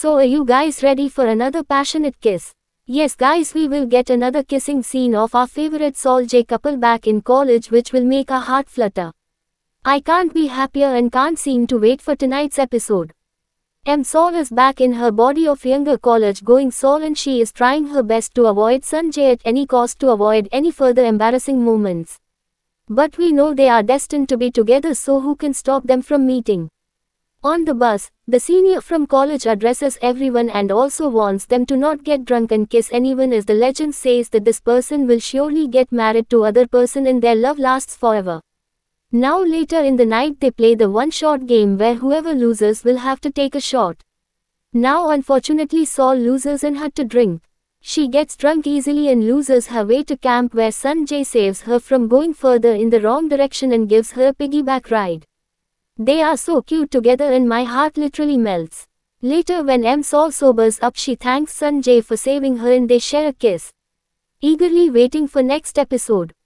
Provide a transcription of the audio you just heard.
So are you guys ready for another passionate kiss? Yes guys we will get another kissing scene of our favorite Sol J couple back in college which will make our heart flutter. I can't be happier and can't seem to wait for tonight's episode. M. Sol is back in her body of younger college going Sol and she is trying her best to avoid Sanjay at any cost to avoid any further embarrassing moments. But we know they are destined to be together so who can stop them from meeting. On the bus, the senior from college addresses everyone and also warns them to not get drunk and kiss anyone as the legend says that this person will surely get married to other person and their love lasts forever. Now later in the night they play the one-shot game where whoever loses will have to take a shot. Now unfortunately Saul loses and had to drink. She gets drunk easily and loses her way to camp where Sanjay saves her from going further in the wrong direction and gives her a piggyback ride. They are so cute together and my heart literally melts. Later when M Saul sobers up she thanks Sanjay for saving her and they share a kiss. Eagerly waiting for next episode.